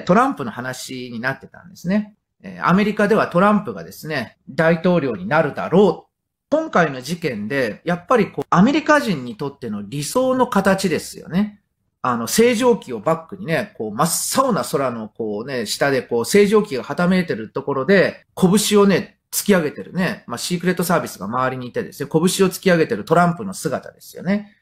トランプの話になってたんですね。アメリカではトランプがですね、大統領になるだろう。今回の事件で、やっぱりこう、アメリカ人にとっての理想の形ですよね。あの、正常期をバックにね、こう、真っ青な空のこうね、下でこう、正常期がはためいてるところで、拳をね、突き上げてるね、まあ、シークレットサービスが周りにいてですね、拳を突き上げてるトランプの姿ですよね。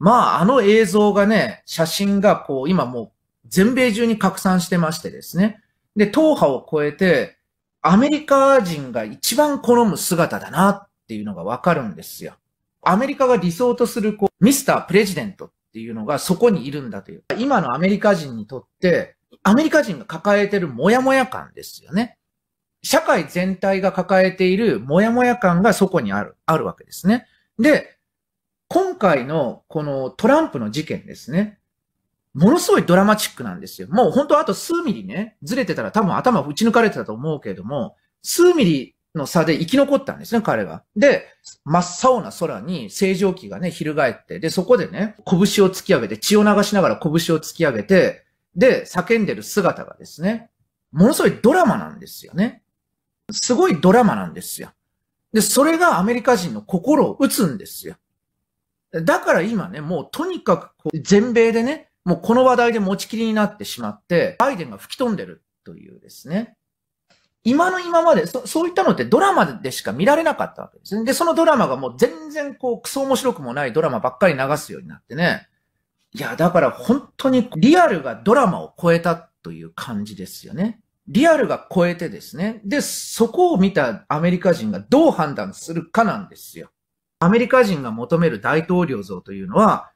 まあ、あの映像がね、写真がこう、今もう全米中に拡散してましてですね。で、党派を超えて、アメリカ人が一番好む姿だなっていうのがわかるんですよ。アメリカが理想とする、こう、ミスタープレジデントっていうのがそこにいるんだという。今のアメリカ人にとって、アメリカ人が抱えてるモヤモヤ感ですよね。社会全体が抱えているモヤモヤ感がそこにある、あるわけですね。で、今回のこのトランプの事件ですね。ものすごいドラマチックなんですよ。もう本当あと数ミリね、ずれてたら多分頭打ち抜かれてたと思うけれども、数ミリの差で生き残ったんですね、彼が。で、真っ青な空に正常期がね、翻って、で、そこでね、拳を突き上げて、血を流しながら拳を突き上げて、で、叫んでる姿がですね、ものすごいドラマなんですよね。すごいドラマなんですよ。で、それがアメリカ人の心を打つんですよ。だから今ね、もうとにかく全米でね、もうこの話題で持ちきりになってしまって、バイデンが吹き飛んでるというですね。今の今まで、そそういったのってドラマでしか見られなかったわけですね。で、そのドラマがもう全然こう、クソ面白くもないドラマばっかり流すようになってね。いや、だから本当にリアルがドラマを超えたという感じですよね。リアルが超えてですね。で、そこを見たアメリカ人がどう判断するかなんですよ。アメリカ人が求める大統領像というのは、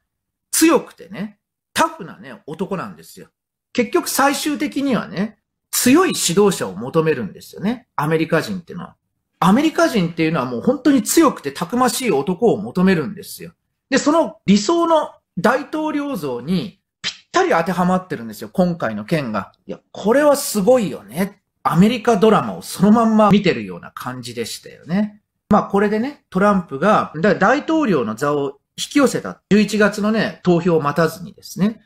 強くてね、タフなね、男なんですよ。結局最終的にはね、強い指導者を求めるんですよね。アメリカ人っていうのは。アメリカ人っていうのはもう本当に強くてたくましい男を求めるんですよ。で、その理想の大統領像にぴったり当てはまってるんですよ。今回の件が。いや、これはすごいよね。アメリカドラマをそのまんま見てるような感じでしたよね。まあこれでね、トランプが、だから大統領の座を引き寄せた。11月のね、投票を待たずにですね、